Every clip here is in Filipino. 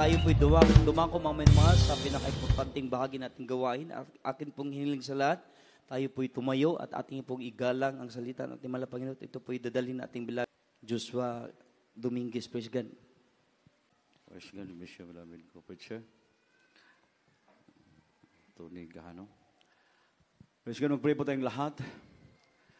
tayo po'y dumang, dumako mga mga sa pinakaimportanteng bahagi nating gawain. Akin pong hiniling sa lahat, tayo po'y tumayo at ating pong igalang ang salita ng ating malapanginoon. Ito po'y dadalhin ating bilang Joshua Dominguez, praise God. Praise God, Bishop Lamin ko, preacher. Tony Gahano. Praise God, mag-pray po tayong lahat.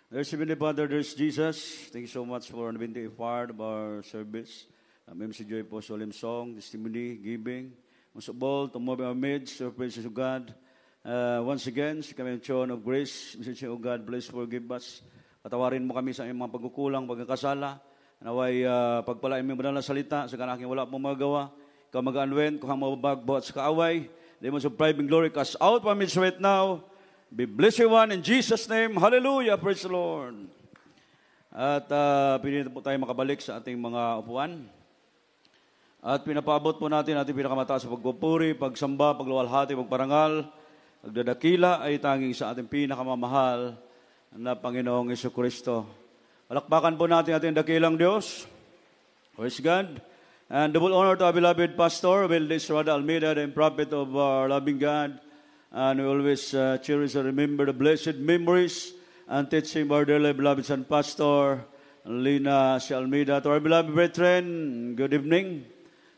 There's Heavenly Father, there's Jesus. Thank you so much for being the part of our service. Amém sa joy po solemn song, testimony, giving. Most of all, to move our midst, our praises to God. Uh, once again, sa kami ng throne of grace, Mr. O God, bless, forgive us. Patawarin mo kami sa iyong mga pagkukulang, pagkakasala. Naway uh, pagpalain mo banal na salita sa kanaking wala pong magawa. Ikaw mag-anwen, kuhang mabagbo at sa kaaway. Demons of pride glory, cast out from us right now. Be blessed everyone in Jesus' name. Hallelujah. Praise the Lord. At uh, pinito po tayo makabalik sa ating mga upuan. At pinapabot po natin ating pinakamataas sa pagpupuri, pagsamba, pagluwalhati, pagparangal, pagdadakila ay tanging sa ating pinakamamahal na Panginoong Yeso Kristo. Palakpakan po natin ating dakilang Diyos. Praise God. And double honor to our beloved pastor, Wilde Estrada Almeida, the prophet of our loving God. And we always uh, cherish and remember the blessed memories and teaching him our dearly beloved son pastor, Lina si To our beloved brethren, good evening.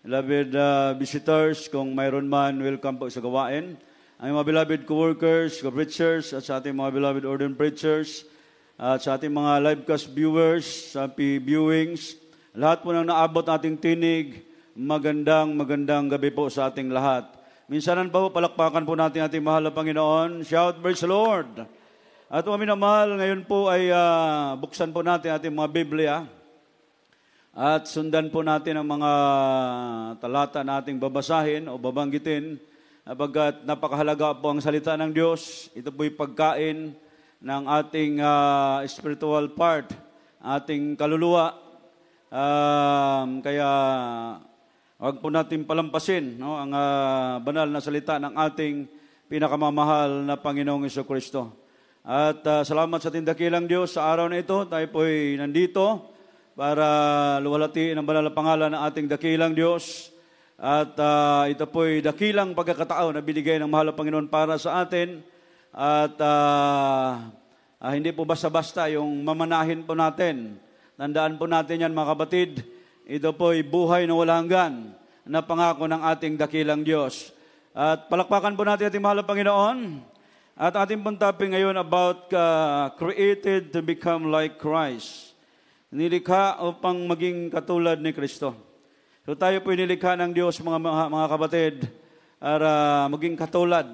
Beloved uh, visitors, kung mayroon man, welcome po sa gawain. Ang mga beloved co-workers, preachers, at sa ating mga beloved ordained preachers, at sa ating mga livecast viewers, sa viewings, lahat po nang naabot ating tinig, magandang magandang gabi po sa ating lahat. Minsanan pa po, palakpakan po natin ating mahal na Panginoon. Shout, praise the Lord! At mga minamahal, ngayon po ay uh, buksan po natin ating mga Biblia. At sundan po natin ang mga talata nating babasahin o babanggitin pagkat napakahalaga po ang salita ng Diyos. Ito po'y pagkain ng ating uh, spiritual part, ating kaluluwa. Um, kaya wag po natin palampasin no, ang uh, banal na salita ng ating pinakamamahal na Panginoong Kristo. At uh, salamat sa tindakilang Diyos sa araw na ito. Tayo po'y nandito para luwalhatiin ang banal na pangalan ng ating dakilang Diyos. At uh, ito po'y dakilang pagkakataon na binigay ng mahal na Panginoon para sa atin. At uh, uh, hindi po basta-basta yung mamanahin po natin. Tandaan po natin yan mga kapatid. Ito po'y buhay na walang hanggan na pangako ng ating dakilang Diyos. At palakpakan po natin ating mahal na Panginoon. At ating pong topic ngayon about uh, created to become like Christ. Nilikha upang maging katulad ni Kristo. So tayo po nilikha ng Diyos, mga, mga, mga kapatid, para uh, maging katulad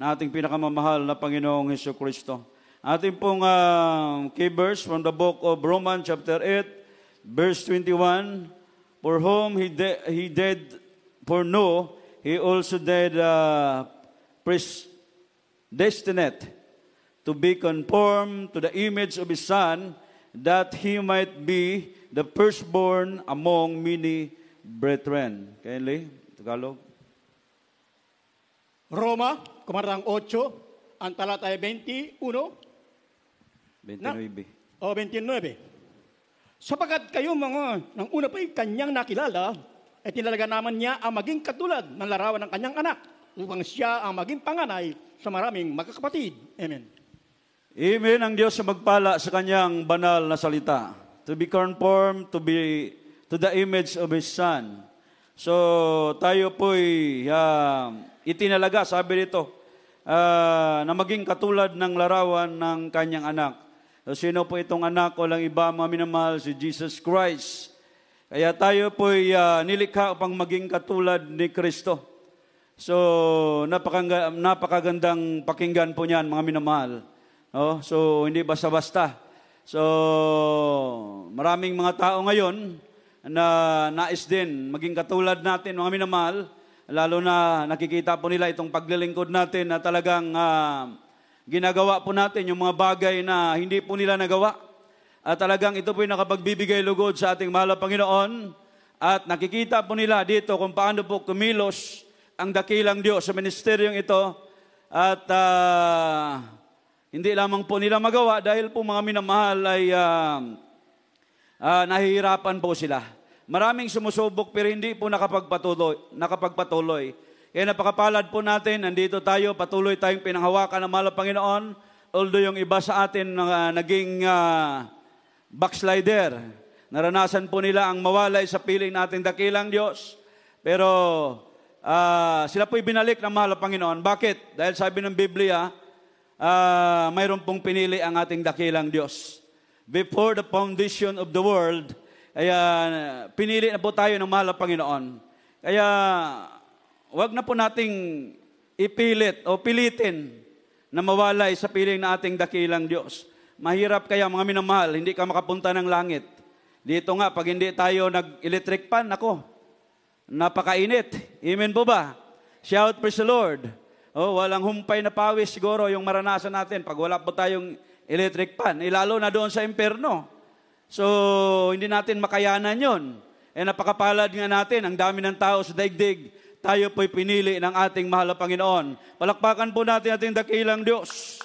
na ating pinakamamahal na Panginoong Heso Kristo. Ating pong uh, key verse from the book of Romans chapter 8, verse 21, For whom he, de- he did for no, he also did uh, ah, predestinate to be conformed to the image of his Son, that he might be the firstborn among many brethren. Kindly, Tagalog. Roma, kumarang 8, ang talata ay 21. 29. Na, o, oh, 29. Sapagat kayo mga, nang una pa pa'y kanyang nakilala, ay tinalaga naman niya ang maging katulad ng larawan ng kanyang anak upang siya ang maging panganay sa maraming magkakapatid. Amen. Amen ang Diyos sa magpala sa kanyang banal na salita. To be conformed to be to the image of His Son. So, tayo po'y uh, itinalaga, sabi nito, uh, ah, na maging katulad ng larawan ng kanyang anak. So, sino po itong anak? Walang iba, mga minamahal, si Jesus Christ. Kaya tayo po'y uh, nilikha upang maging katulad ni Kristo. So, napakaganda, napakagandang pakinggan po niyan, mga minamahal. No? So, hindi basta-basta. So, maraming mga tao ngayon na nais din maging katulad natin, mga minamahal, lalo na nakikita po nila itong paglilingkod natin na talagang uh, ginagawa po natin yung mga bagay na hindi po nila nagawa. At talagang ito po yung nakapagbibigay lugod sa ating mahal na Panginoon. At nakikita po nila dito kung paano po kumilos ang dakilang Diyos sa ministeryong ito. At uh, hindi lamang po nila magawa dahil po mga minamahal ay uh, uh, nahihirapan po sila. Maraming sumusubok pero hindi po nakapagpatuloy. nakapagpatuloy. Kaya napakapalad po natin, nandito tayo, patuloy tayong pinanghawakan ng mahal Panginoon. Although yung iba sa atin uh, naging uh, backslider, naranasan po nila ang mawalay sa piling nating dakilang Diyos. Pero uh, sila po'y binalik ng mahal Panginoon. Bakit? Dahil sabi ng Biblia, uh, mayroon pong pinili ang ating dakilang Diyos. Before the foundation of the world, kaya pinili na po tayo ng mahal na Panginoon. Kaya wag na po nating ipilit o pilitin na mawalay sa piling na ating dakilang Diyos. Mahirap kaya mga minamahal, hindi ka makapunta ng langit. Dito nga, pag hindi tayo nag-electric pan, ako, napakainit. Amen po ba? Shout praise the Lord. Oh, walang humpay na pawis siguro yung maranasan natin pag wala po tayong electric pan. Ilalo eh, na doon sa imperno. So, hindi natin makayanan yon. Eh, napakapalad nga natin, ang dami ng tao sa daigdig. Tayo po'y pinili ng ating mahal na Panginoon. Palakpakan po natin ating dakilang Diyos.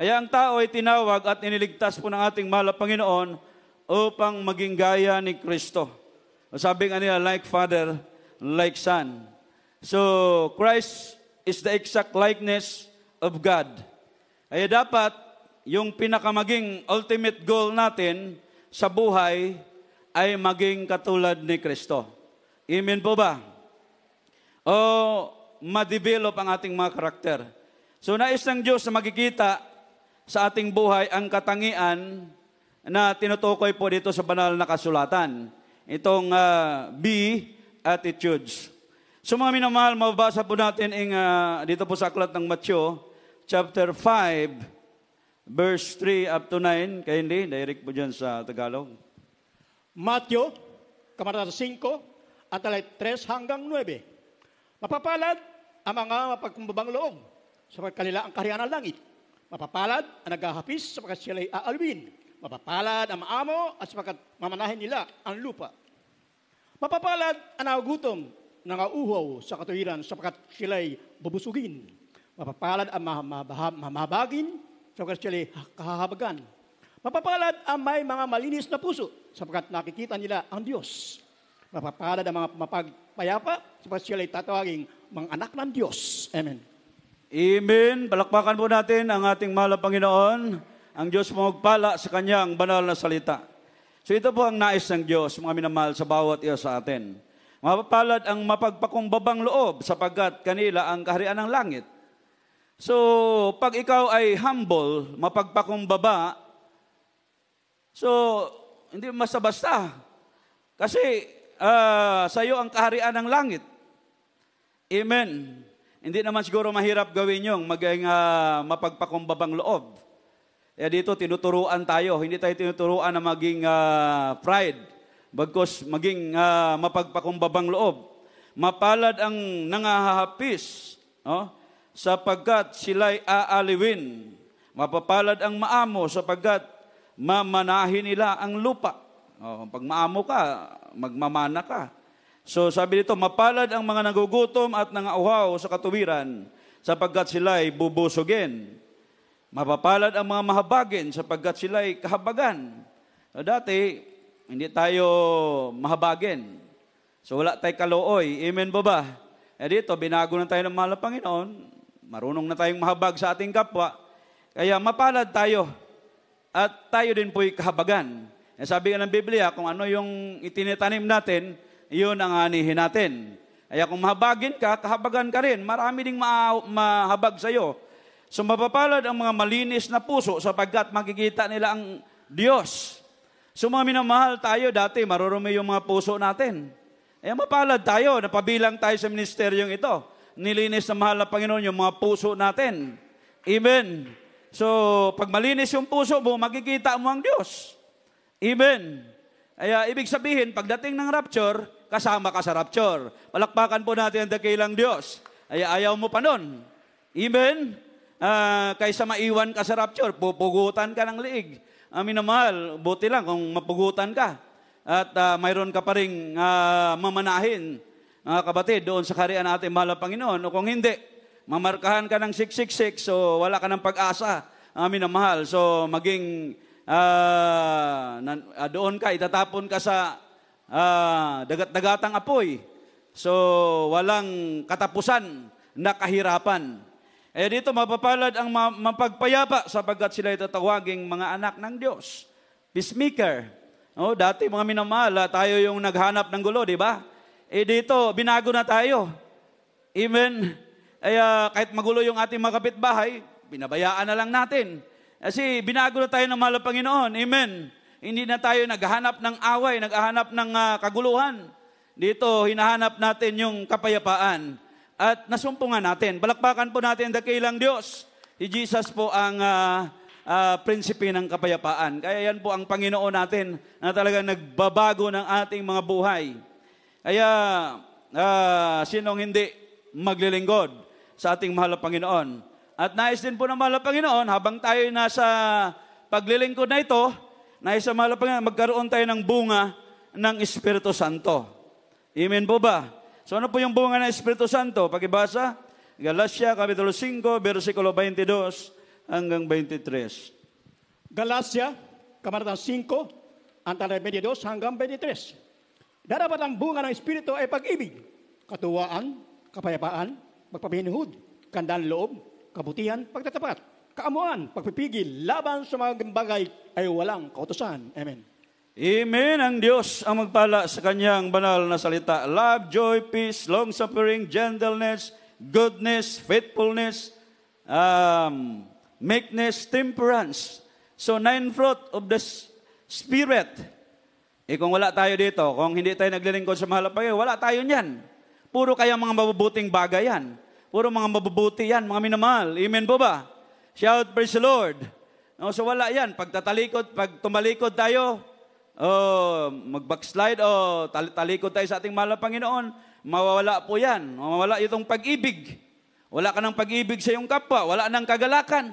Kaya ang tao ay tinawag at iniligtas po ng ating mahal na Panginoon upang maging gaya ni Kristo. Sabi nga nila, like Father, like Son. So, Christ is the exact likeness of God. Kaya dapat, yung pinakamaging ultimate goal natin sa buhay ay maging katulad ni Kristo. Amen po ba? O ma-develop ang ating mga karakter. So nais ng Diyos na makikita sa ating buhay ang katangian na tinutukoy po dito sa banal na kasulatan. Itong uh, ah, B, attitudes. So mga minamahal, mababasa po natin in, uh, ah, dito po sa aklat ng Matthew, chapter 5, verse 3 up to 9. Kaya hindi, direct po dyan sa Tagalog. Matthew, kamarata 5, at alay 3 hanggang 9. Mapapalad ang mga mapagkumbabang loob, sa kanila ang kaharian ng langit. Mapapalad ang naghahapis sa sapagkat sila'y aalwin. Mapapalad ang maamo at sapagkat mamanahin nila ang lupa. Mapapalad ang nagugutom nangauhaw sa katuwiran sapagkat sila'y bubusugin. Mapapalad ang mamabagin sapagkat sila'y kahabagan. Mapapalad ang may mga malinis na puso sapagkat nakikita nila ang Diyos. Mapapalad ang mga mapagpayapa sapagkat sila'y tatawaging mga anak ng Diyos. Amen. Amen. Balakpakan po natin ang ating mahal Panginoon, ang Diyos mo magpala sa kanyang banal na salita. So ito po ang nais ng Diyos, mga minamahal sa bawat iyo sa atin. Mapapalad ang mapagpakumbabang loob sapagkat kanila ang kaharian ng langit. So, pag ikaw ay humble, mapagpakumbaba, so, hindi masabasta. Kasi, uh, ah, sa iyo ang kaharian ng langit. Amen. Hindi naman siguro mahirap gawin yung maging uh, ah, mapagpakumbabang loob. Kaya eh, dito, tinuturuan tayo. Hindi tayo tinuturuan na maging uh, pride Bagkos maging uh, mapagpakumbabang loob. Mapalad ang nangahapis no? sapagkat sila'y aaliwin. Mapapalad ang maamo sapagkat mamanahin nila ang lupa. Oh, pag maamo ka, magmamana ka. So sabi dito, mapalad ang mga nagugutom at nangauhaw sa katuwiran sapagkat sila'y bubusugin. Mapapalad ang mga mahabagin sapagkat sila'y kahabagan. So, dati, hindi tayo mahabagin. So wala tayo kalooy. Amen ba ba? Eh, e dito, binago na tayo ng mahal ng Panginoon. Marunong na tayong mahabag sa ating kapwa. Kaya mapalad tayo. At tayo din po'y kahabagan. E sabi ng Biblia, kung ano yung itinitanim natin, iyon ang anihin natin. Kaya kung mahabagin ka, kahabagan ka rin. Marami ding ma- mahabag sa'yo. So mapapalad ang mga malinis na puso sapagkat makikita nila ang Diyos. So mga minamahal tayo dati, marurumi yung mga puso natin. Eh mapalad tayo, napabilang tayo sa ministeryong ito. Nilinis na mahal na Panginoon yung mga puso natin. Amen. So, pag malinis yung puso mo, makikita mo ang Diyos. Amen. Kaya, ibig sabihin, pagdating ng rapture, kasama ka sa rapture. Palakpakan po natin ang dakilang Diyos. Ay, ayaw mo pa nun. Amen? Uh, kaysa maiwan ka sa rapture, pupugutan ka ng liig. Amin na mahal, buti lang kung mapugutan ka at uh, mayroon ka pa rin uh, ah, mamanahin, mga kabatid, doon sa karian natin, mahal Panginoon. O kung hindi, mamarkahan ka ng 666, so wala ka ng pag-asa. Amin na mahal. So maging uh, ah, na, uh, doon ka, itatapon ka sa uh, dagat-dagatang apoy. So walang katapusan na kahirapan. Eh dito, mapapalad ang mapagpayapa sapagkat sila itatawaging mga anak ng Diyos. Peacemaker. Oh, dati mga minamahal, tayo yung naghanap ng gulo, di ba? Eh dito, binago na tayo. Even, eh, ah, kahit magulo yung ating mga kapitbahay, binabayaan na lang natin. Kasi eh, binago na tayo ng mahal ng Panginoon. Amen. Hindi na tayo naghahanap ng away, naghahanap ng uh, kaguluhan. Dito, hinahanap natin yung kapayapaan at nasumpungan natin. Balakpakan po natin ang dakilang Diyos. Si Jesus po ang uh, uh, prinsipe ng kapayapaan. Kaya yan po ang Panginoon natin na talaga nagbabago ng ating mga buhay. Kaya uh, sinong hindi maglilingkod sa ating mahal na Panginoon. At nais din po ng mahal na Panginoon habang tayo nasa paglilingkod na ito, nais sa mahal na Panginoon magkaroon tayo ng bunga ng Espiritu Santo. Amen po ba? So ano po yung bunga ng Espiritu Santo? Pakibasa, Galacia, Kapitulo 5, versikulo 22 hanggang 23. Galacia, Kapitulo 5, antara 22 hanggang 23. Darapat ang bunga ng Espiritu ay pag-ibig, katuwaan, kapayapaan, magpabinuhod, kandan loob, kabutihan, pagtatapat, kaamuan, pagpipigil, laban sa mga bagay ay walang kautosan. Amen. Amen. Ang Diyos ang magpala sa kanyang banal na salita. Love, joy, peace, long-suffering, gentleness, goodness, faithfulness, um, meekness, temperance. So, nine fruit of the Spirit. Eh kung wala tayo dito, kung hindi tayo naglilingkod sa mahal pa wala tayo niyan. Puro kaya mga mabubuting bagay yan. Puro mga mabubuti yan, mga minamahal. Amen po ba? Shout, praise the Lord. No, so wala yan. Pag tatalikod, pag tumalikod tayo, oh, mag-backslide, oh, tal- talikod tayo sa ating mahal na Panginoon, mawawala po yan. Mawawala itong pag-ibig. Wala ka ng pag-ibig sa iyong kapwa. Wala ng kagalakan.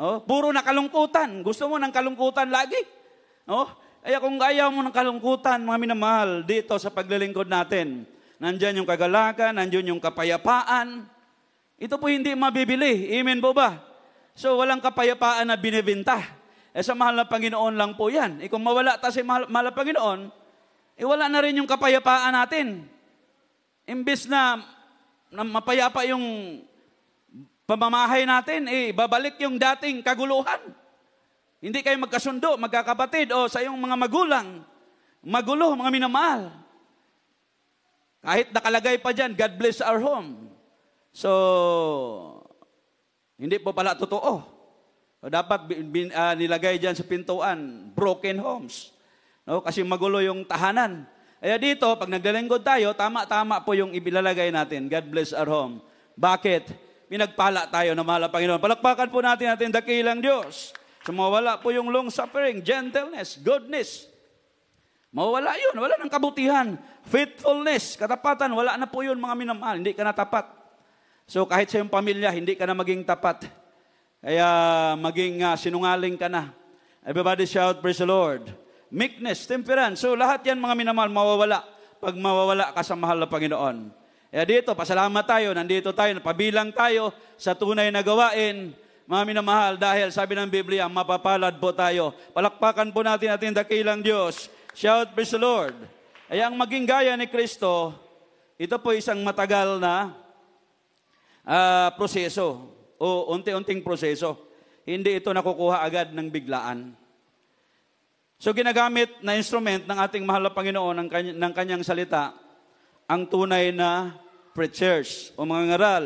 Oh, puro na kalungkutan. Gusto mo ng kalungkutan lagi. Oh, kaya kung ayaw mo ng kalungkutan, mga minamahal, dito sa paglilingkod natin, nandyan yung kagalakan, nandyan yung kapayapaan. Ito po hindi mabibili. Amen po ba? So, walang kapayapaan na binibinta. Eh sa mahal na Panginoon lang po yan. Eh kung mawala ta si mahal, mahal na Panginoon, eh wala na rin yung kapayapaan natin. Imbis na, na mapayapa yung pamamahay natin, eh babalik yung dating kaguluhan. Hindi kayo magkasundo, magkakapatid, o sa iyong mga magulang, magulo, mga minamahal. Kahit nakalagay pa dyan, God bless our home. So, hindi po pala totoo dapat bin, uh, nilagay diyan sa pintuan, broken homes. No? Kasi magulo yung tahanan. Kaya dito, pag naglalingkod tayo, tama-tama po yung ibilalagay natin. God bless our home. Bakit? Pinagpala tayo ng mahal ang Panginoon. Palakpakan po natin natin dakilang Diyos. So mawala po yung long suffering, gentleness, goodness. Mawala yun. Wala ng kabutihan. Faithfulness, katapatan. Wala na po yun mga minamahal. Hindi ka na tapat. So kahit sa iyong pamilya, hindi ka na maging tapat. Kaya maging uh, sinungaling ka na. Everybody shout, praise the Lord. Meekness, temperance. So lahat yan mga minamahal, mawawala. Pag mawawala ka sa mahal na Panginoon. Kaya dito, pasalamat tayo, nandito tayo, pabilang tayo sa tunay na gawain, mga minamahal, dahil sabi ng Biblia, mapapalad po tayo. Palakpakan po natin ating dakilang Diyos. Shout, praise the Lord. Kaya ang maging gaya ni Kristo, ito po isang matagal na uh, proseso o unti-unting proseso. Hindi ito nakukuha agad ng biglaan. So ginagamit na instrument ng ating mahal na Panginoon ng, kany- ng kanyang salita ang tunay na preachers o mga ngaral,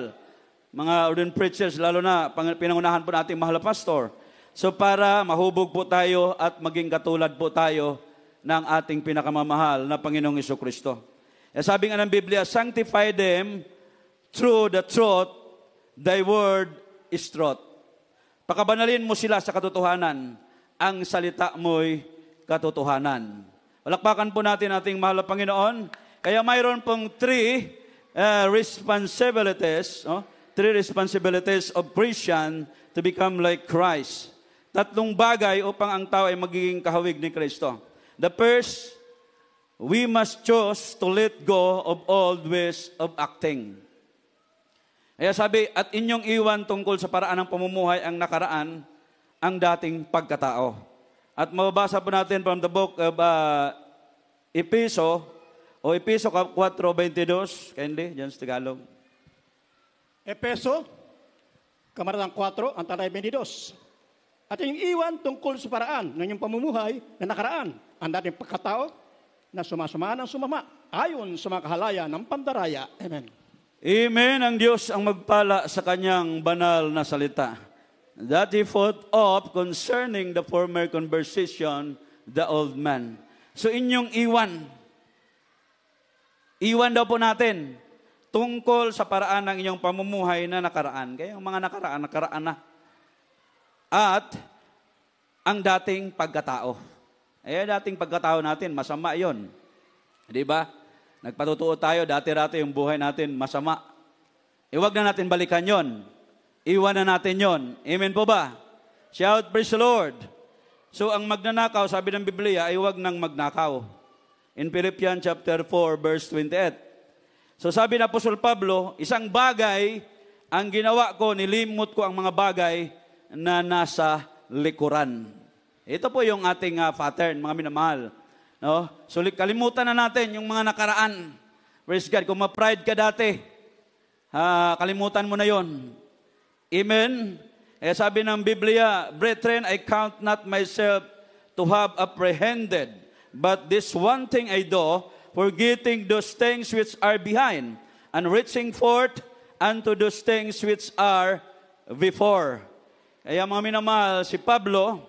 mga ordained preachers, lalo na pinangunahan po nating mahal na pastor. So para mahubog po tayo at maging katulad po tayo ng ating pinakamamahal na Panginoong Iso Kristo. E eh, sabi nga ng Biblia, sanctify them through the truth, thy word Istroth. Pakabanalin mo sila sa katotohanan. Ang salita mo'y katotohanan. Palakpakan po natin ating mahal na Panginoon. Kaya mayroon pong three uh, responsibilities, no? Oh, three responsibilities of Christian to become like Christ. Tatlong bagay upang ang tao ay magiging kahawig ni Kristo. The first, we must choose to let go of old ways of acting. Kaya sabi, at inyong iwan tungkol sa paraan ng pamumuhay ang nakaraan, ang dating pagkatao. At mababasa po natin from the book of uh, Episo, o Episo 4.22, kindly, dyan sa Tagalog. Epeso, Kamarang 4, ang tanay 22. At inyong iwan tungkol sa paraan ng inyong pamumuhay na nakaraan, ang dating pagkatao na sumasama ng sumama ayon sa mga kahalaya ng pandaraya. Amen. Amen ang Diyos ang magpala sa kanyang banal na salita. That he fought of concerning the former conversation, the old man. So inyong iwan. Iwan daw po natin tungkol sa paraan ng inyong pamumuhay na nakaraan. Kaya mga nakaraan, nakaraan na. At ang dating pagkatao. Eh, dating pagkatao natin, masama yon. Di ba? Nagpatutuo tayo, dati-rati yung buhay natin masama. Iwag eh, na natin balikan yon. Iwan na natin yon. Amen po ba? Shout, praise the Lord. So ang magnanakaw, sabi ng Biblia, ay huwag nang magnakaw. In Philippians chapter 4, verse 28. So sabi na Apostol Pablo, isang bagay ang ginawa ko, nilimot ko ang mga bagay na nasa likuran. Ito po yung ating uh, pattern, mga minamahal. No? So kalimutan na natin yung mga nakaraan. Praise God. Kung ma-pride ka dati, ha, kalimutan mo na yon. Amen? Eh sabi ng Biblia, Brethren, I count not myself to have apprehended, but this one thing I do, forgetting those things which are behind, and reaching forth unto those things which are before. Kaya mga minamahal, si Pablo,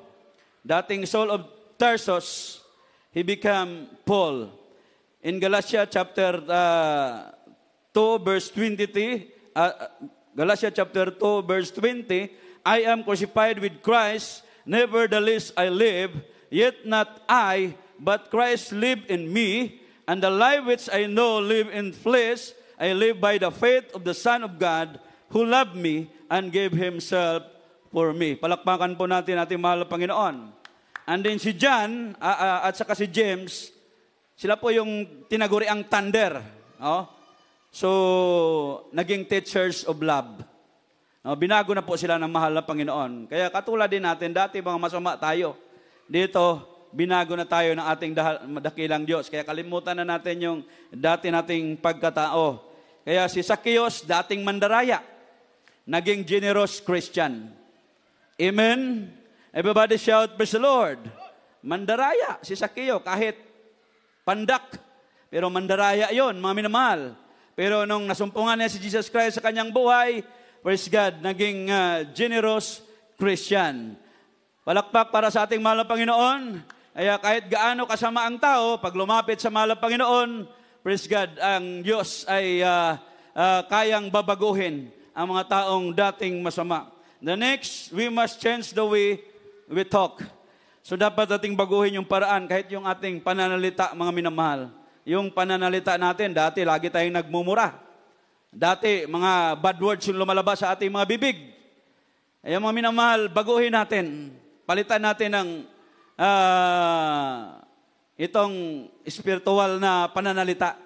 dating Saul of Tarsus, he became Paul. In Galatians chapter uh, 2 verse 20, uh, uh, Galatia chapter 2 verse 20, I am crucified with Christ, nevertheless I live, yet not I, but Christ live in me, and the life which I now live in flesh, I live by the faith of the Son of God, who loved me and gave Himself for me. Palakpakan po natin ating mahal na Panginoon. And then si John uh, uh, at saka si James, sila po yung tinaguri ang thunder. No? So, naging teachers of love. No? Binago na po sila ng mahal na Panginoon. Kaya katulad din natin, dati mga masama tayo. Dito, binago na tayo ng ating dakilang Diyos. Kaya kalimutan na natin yung dati nating pagkatao. Kaya si Zacchaeus, dating mandaraya, naging generous Christian. Amen? Everybody shout, Praise the Lord. Mandaraya, si Sakyo, kahit pandak. Pero mandaraya yon, mga minamahal. Pero nung nasumpungan niya si Jesus Christ sa kanyang buhay, praise God, naging uh, generous Christian. Palakpak para sa ating mahal na Panginoon. Kaya kahit gaano kasama ang tao, pag lumapit sa mahal na Panginoon, praise God, ang Diyos ay uh, uh, kayang babaguhin ang mga taong dating masama. The next, we must change the way we talk. So dapat ating baguhin yung paraan kahit yung ating pananalita, mga minamahal. Yung pananalita natin, dati lagi tayong nagmumura. Dati, mga bad words yung lumalabas sa ating mga bibig. Ayan mga minamahal, baguhin natin. Palitan natin ng uh, itong spiritual na pananalita.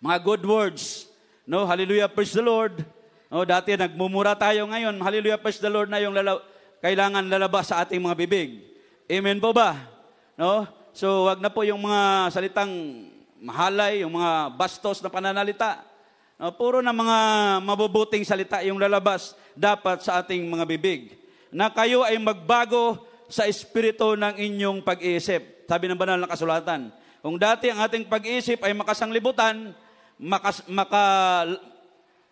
Mga good words. No, hallelujah, praise the Lord. No, dati nagmumura tayo ngayon. Hallelujah, praise the Lord na yung lalaw kailangan lalabas sa ating mga bibig. Amen po ba? No? So, wag na po yung mga salitang mahalay, yung mga bastos na pananalita. No? Puro na mga mabubuting salita yung lalabas dapat sa ating mga bibig. Na kayo ay magbago sa espiritu ng inyong pag-iisip. Sabi ng banal na kasulatan. Kung dati ang ating pag-iisip ay makasanglibutan, makas, maka,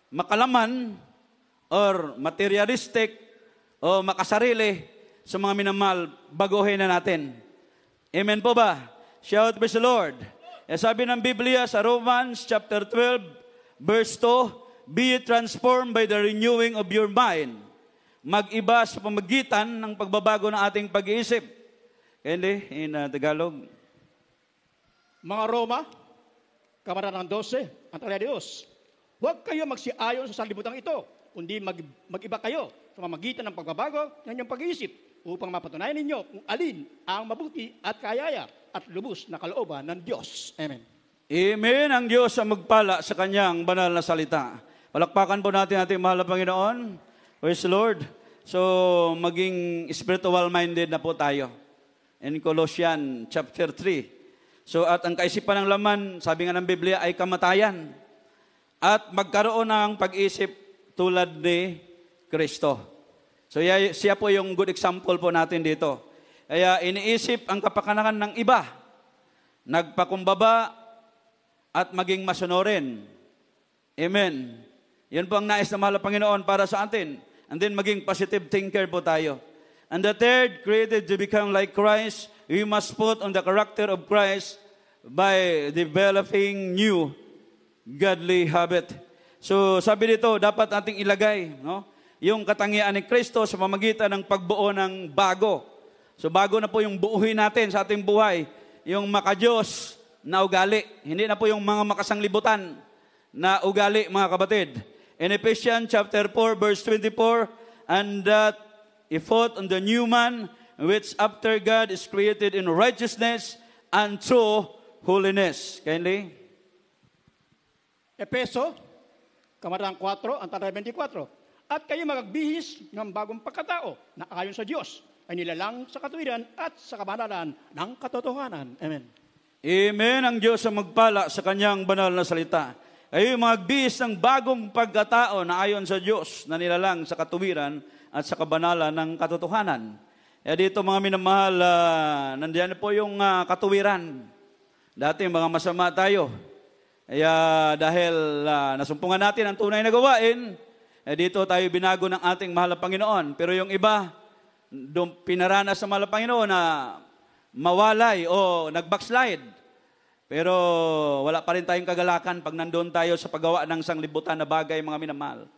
makalaman, or materialistic, o makasarili sa mga minamahal, baguhin na natin. Amen po ba? Shout praise the Lord. E sabi ng Biblia sa Romans chapter 12, verse 2, Be transformed by the renewing of your mind. Mag-iba sa pamagitan ng pagbabago ng ating pag-iisip. Hindi, in uh, Tagalog. Mga Roma, Kamarang ng 12, ang Diyos, huwag kayo magsiayon sa salibutan ito, kundi mag, mag-iba kayo sa mamagitan ng pagbabago ng inyong pag-iisip upang mapatunayan ninyo kung alin ang mabuti at kayaya at lubos na kalooban ng Diyos. Amen. Amen. Ang Diyos ang magpala sa kanyang banal na salita. Palakpakan po natin ating mahal na Panginoon. Praise the Lord. So, maging spiritual-minded na po tayo. In Colossians chapter 3. So, at ang kaisipan ng laman, sabi nga ng Biblia, ay kamatayan. At magkaroon ng pag-isip tulad ni Kristo. So siya po yung good example po natin dito. Kaya iniisip ang kapakanakan ng iba, nagpakumbaba at maging masunurin. Amen. Yun po ang nais na mahal na Panginoon para sa atin. And then maging positive thinker po tayo. And the third, created to become like Christ, we must put on the character of Christ by developing new godly habit. So sabi dito, dapat ating ilagay, no? yung katangian ni Kristo sa pamagitan ng pagbuo ng bago. So bago na po yung buuhin natin sa ating buhay, yung makajos na ugali. Hindi na po yung mga makasanglibutan na ugali, mga kabatid. In Ephesians chapter 4, verse 24, And that he fought on the new man, which after God is created in righteousness and true holiness. Kindly. Epeso, kamarang 4, antara 24 at kayo magagbihis ng bagong pagkatao na ayon sa Diyos ay nilalang sa katuwiran at sa kabanalan ng katotohanan. Amen. Amen ang Diyos ang magpala sa kanyang banal na salita. Kayo magbihis ng bagong pagkatao na ayon sa Diyos na nilalang sa katuwiran at sa kabanalan ng katotohanan. E dito mga minamahal, uh, nandiyan po yung uh, katuwiran. Dati mga masama tayo. Kaya dahil uh, nasumpungan natin ang tunay na gawain, eh dito tayo binago ng ating mahal na Panginoon. Pero yung iba, doon pinarana sa mahal na Panginoon na mawalay o nag-backslide. Pero wala pa rin tayong kagalakan pag nandoon tayo sa paggawa ng sanglibutan na bagay, mga minamahal.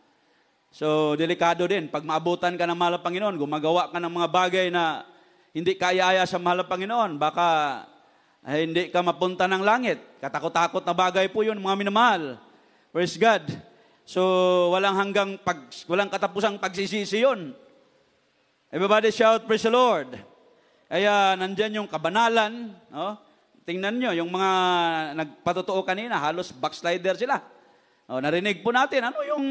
So, delikado din. Pag maabutan ka ng mahal na Panginoon, gumagawa ka ng mga bagay na hindi kaya-aya sa mahal na Panginoon, baka ay, eh, hindi ka mapunta ng langit. Katakot-takot na bagay po yun, mga minamahal. Praise God. So, walang hanggang pag, walang katapusang pagsisisi yun. Everybody shout, praise the Lord. Kaya nandyan yung kabanalan. No? Tingnan nyo, yung mga nagpatotoo kanina, halos backslider sila. O, narinig po natin, ano yung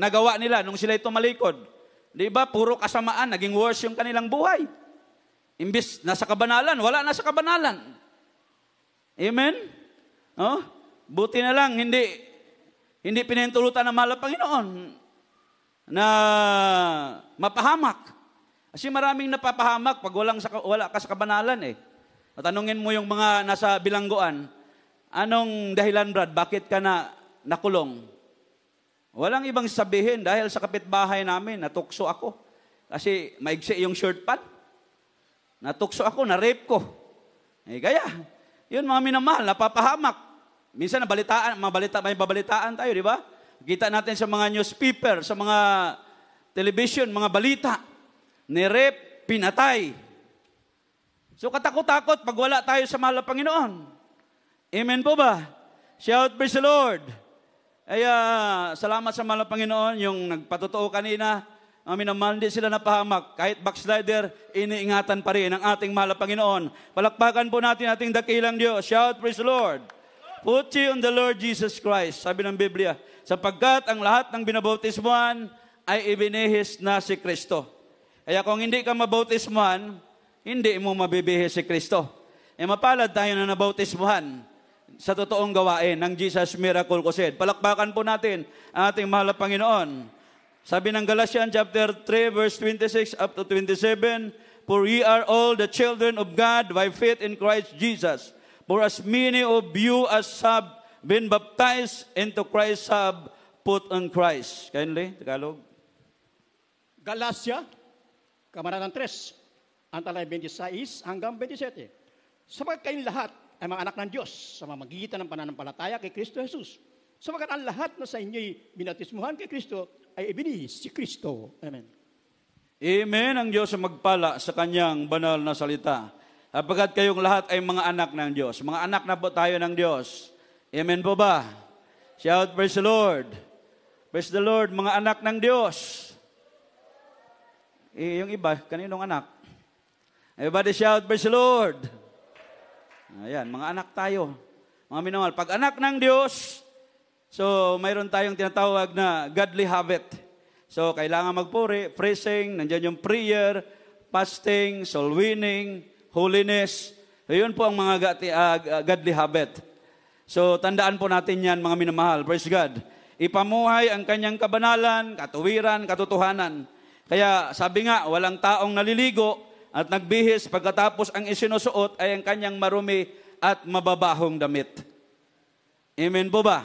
nagawa nila nung sila tumalikod? Di ba, puro kasamaan, naging worse yung kanilang buhay. Imbis nasa kabanalan, wala nasa kabanalan. Amen? No? Buti na lang, hindi hindi pinintulutan ng mahal ng Panginoon na mapahamak. Kasi maraming napapahamak pag walang wala ka sa kabanalan eh. Tanungin mo yung mga nasa bilangguan, anong dahilan Brad, bakit ka na nakulong? Walang ibang sabihin dahil sa kapitbahay namin, natukso ako. Kasi maigsi yung shirt pad. Natukso ako, na-rape ko. Eh kaya, yun mga minamahal, napapahamak. Minsan nabalitaan, mabalita, may babalitaan tayo, di ba? Kita natin sa mga newspaper, sa mga television, mga balita. Nirep, pinatay. So katakot-takot pag wala tayo sa mahal na Panginoon. Amen po ba? Shout praise the Lord. Ay, uh, salamat sa mahal na Panginoon, yung nagpatotoo kanina, mga minamahal, hindi sila napahamak. Kahit backslider, iniingatan pa rin ang ating mahal na Panginoon. Palakpakan po natin ating dakilang Diyos. Shout praise the Lord. Put ye on the Lord Jesus Christ. Sabi ng Biblia, sapagkat ang lahat ng binabautismuhan ay ibinihis na si Kristo. Kaya kung hindi ka mabautismuhan, hindi mo mabibihis si Kristo. E mapalad tayo na nabautismuhan sa totoong gawain ng Jesus Miracle Crusade. Palakpakan po natin ang ating mahal na Panginoon. Sabi ng Galatians chapter 3 verse 26 up to 27, For ye are all the children of God by faith in Christ Jesus. For as many of you as have been baptized into Christ have put on Christ. Kindly, Tagalog. Galacia, Kamaratan 3, Antalay 26 hanggang 27. Sabagat kayong lahat ay mga anak ng Diyos sa mamagitan ng pananampalataya kay Kristo Jesus. Sabagat ang lahat na sa inyo'y binatismuhan kay Kristo ay ibinihis si Kristo. Amen. Amen ang Diyos ang magpala sa kanyang banal na salita Apagat kayong lahat ay mga anak ng Diyos. Mga anak na po tayo ng Diyos. Amen po ba? Shout, praise the Lord. Praise the Lord, mga anak ng Diyos. Eh, yung iba, kaninong anak? Everybody shout, praise the Lord. Ayan, mga anak tayo. Mga minamahal, pag anak ng Diyos, so mayroon tayong tinatawag na godly habit. So, kailangan magpuri, praising, nandiyan yung prayer, fasting, soul winning, holiness. Ayun po ang mga gati, uh, godly habit. So, tandaan po natin yan, mga minamahal. Praise God. Ipamuhay ang kanyang kabanalan, katuwiran, katotohanan. Kaya sabi nga, walang taong naliligo at nagbihis pagkatapos ang isinusuot ay ang kanyang marumi at mababahong damit. Amen po ba?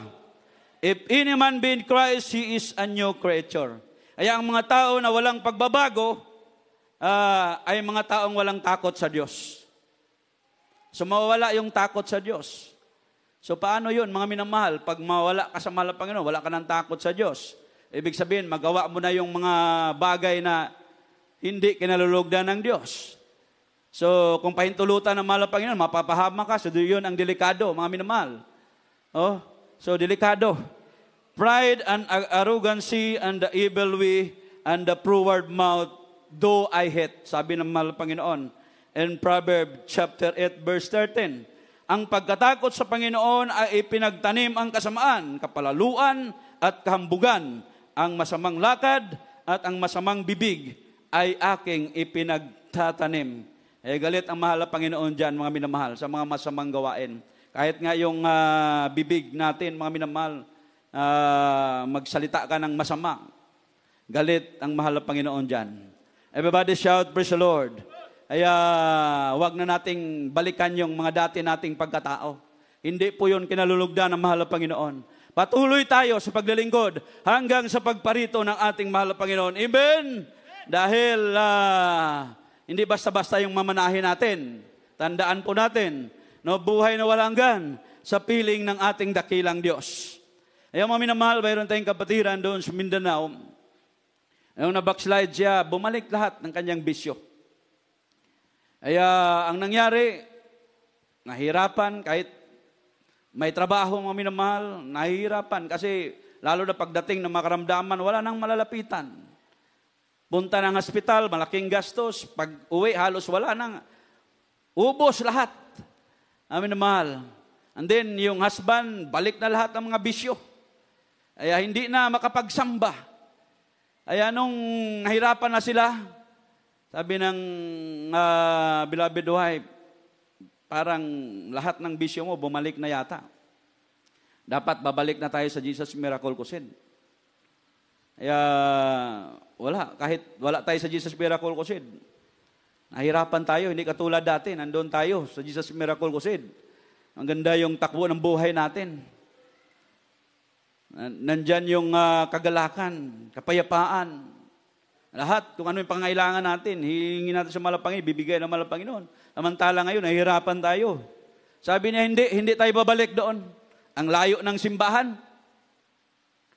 If any man be in Christ, he is a new creature. Kaya ang mga tao na walang pagbabago, uh, ay mga taong walang takot sa Diyos. So mawawala yung takot sa Diyos. So paano yun, mga minamahal? Pag mawala ka sa mahal Panginoon, wala ka ng takot sa Diyos. Ibig sabihin, magawa mo na yung mga bagay na hindi kinalulugdan ng Diyos. So, kung pahintulutan ng mahal ng Panginoon, mapapahama ka. So, yun ang delikado, mga minamahal. Oh, so, delikado. Pride and arrogancy and the evil way and the proverb mouth though I hate. Sabi ng mahal Panginoon. In Proverbs chapter 8 verse 13, ang pagkatakot sa Panginoon ay ipinagtanim ang kasamaan, kapalaluan at kahambugan. Ang masamang lakad at ang masamang bibig ay aking ipinagtatanim. Eh, galit ang mahal na Panginoon dyan, mga minamahal, sa mga masamang gawain. Kahit nga yung uh, bibig natin, mga minamahal, uh, magsalita ka ng masama. Galit ang mahal na Panginoon dyan. Everybody shout, praise the Lord. Kaya ah, wag na nating balikan yung mga dati nating pagkatao. Hindi po yun kinalulugda ng mahal na Panginoon. Patuloy tayo sa paglilingkod hanggang sa pagparito ng ating mahal na Panginoon. Amen? Dahil uh, hindi basta-basta yung mamanahin natin. Tandaan po natin, no, buhay na walang hanggan sa piling ng ating dakilang Diyos. Ayaw mga minamahal, mayroon tayong kapatiran doon sa Mindanao. Nung na-backslide siya, bumalik lahat ng kanyang bisyo. Kaya ang nangyari, nahirapan kahit may trabaho mga minamahal, nahirapan kasi lalo na pagdating ng makaramdaman, wala nang malalapitan. Punta ng hospital, malaking gastos, pag uwi halos wala nang ubos lahat. Amin mahal. And then yung husband, balik na lahat ng mga bisyo. Kaya hindi na makapagsamba. Ayan, nung nahirapan na sila, sabi ng uh, beloved wife, parang lahat ng bisyo mo bumalik na yata. Dapat babalik na tayo sa Jesus Miracle Cousin. Kaya wala, kahit wala tayo sa Jesus Miracle Cousin, nahirapan tayo, hindi katulad dati, nandun tayo sa Jesus Miracle Cousin. Ang ganda yung takbo ng buhay natin. Nandyan yung uh, kagalakan, kapayapaan. Lahat, kung ano yung pangailangan natin, hihingin natin sa malapangin, bibigay ng malapanginoon. Samantala ngayon, nahihirapan tayo. Sabi niya, hindi, hindi tayo babalik doon. Ang layo ng simbahan.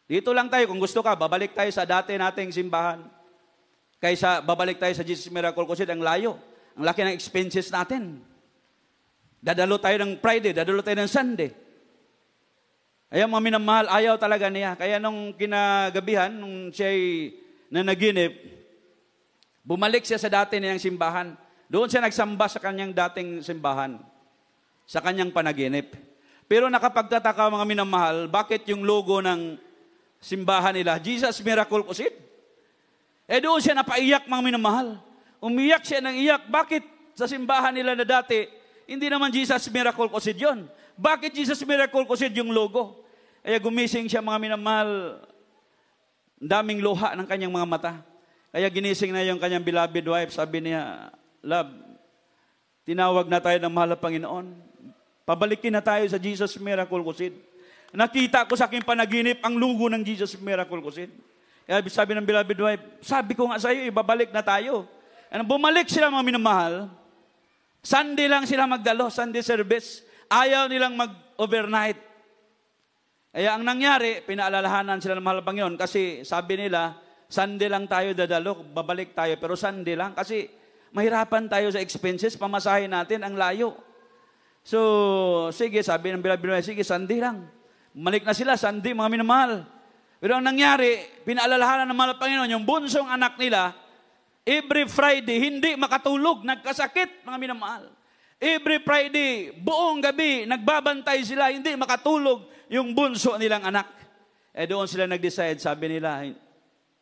Dito lang tayo, kung gusto ka, babalik tayo sa dati nating simbahan. Kaysa babalik tayo sa Jesus Miracle Crusade, ang layo. Ang laki ng expenses natin. Dadalo tayo ng Friday, dadalo tayo ng Sunday. Ayaw mga minamahal, ayaw talaga niya. Kaya nung kinagabihan, nung siya ay naginip, bumalik siya sa dati niyang simbahan. Doon siya nagsamba sa kanyang dating simbahan, sa kanyang panaginip. Pero nakapagtataka mga minamahal, bakit yung logo ng simbahan nila, Jesus Miracle Crusade? Eh doon siya napaiyak mga minamahal. Umiyak siya ng iyak. Bakit sa simbahan nila na dati, hindi naman Jesus Miracle Crusade yun? Bakit Jesus miracle ko yung logo? Kaya gumising siya mga minamahal, daming luha ng kanyang mga mata. Kaya ginising na yung kanyang beloved wife, sabi niya, Love, tinawag na tayo ng mahal na Panginoon. Pabalikin na tayo sa Jesus Miracle Crusade. Nakita ko sa aking panaginip ang lugo ng Jesus Miracle Crusade. Kaya sabi ng beloved wife, sabi ko nga sa iyo, ibabalik na tayo. And bumalik sila mga minamahal, Sunday lang sila magdalo, Sunday service. Ayaw nilang mag-overnight. Kaya ang nangyari, pinaalalahanan sila ng mahal Panginoon kasi sabi nila, Sunday lang tayo dadalo, babalik tayo, pero Sunday lang kasi mahirapan tayo sa expenses, pamasahin natin ang layo. So, sige, sabi ng Bilabinoy, sige, Sunday lang. Malik na sila, Sunday, mga minamahal. Pero ang nangyari, pinaalalahanan ng mahal Panginoon, yung bunsong anak nila, every Friday, hindi makatulog, nagkasakit, mga minamahal. Every Friday, buong gabi, nagbabantay sila, hindi makatulog yung bunso nilang anak. Eh doon sila nag-decide, sabi nila,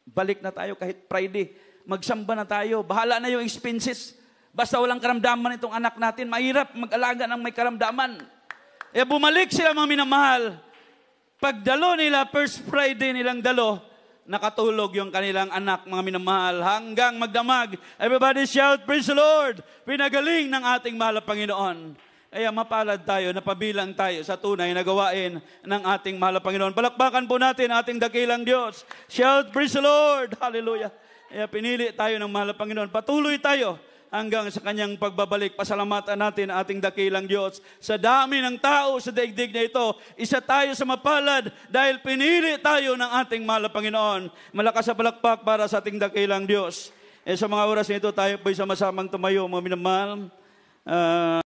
balik na tayo kahit Friday, magsamba na tayo, bahala na yung expenses. Basta walang karamdaman itong anak natin, mahirap mag-alaga ng may karamdaman. Eh bumalik sila mga minamahal. Pagdalo nila, first Friday nilang dalo, nakatulog yung kanilang anak, mga minamahal, hanggang magdamag. Everybody shout, Praise the Lord! Pinagaling ng ating mahal na Panginoon. Kaya mapalad tayo, napabilang tayo sa tunay na gawain ng ating mahal na Panginoon. Palakpakan po natin ating dakilang Diyos. Shout, Praise the Lord! Hallelujah! Kaya pinili tayo ng mahal na Panginoon. Patuloy tayo hanggang sa kanyang pagbabalik. Pasalamatan natin ating dakilang Diyos. Sa dami ng tao sa daigdig na ito, isa tayo sa mapalad dahil pinili tayo ng ating mahal Panginoon. Malakas sa palakpak para sa ating dakilang Diyos. E sa mga oras nito, tayo po'y sama-samang tumayo, mga minamahal. Uh,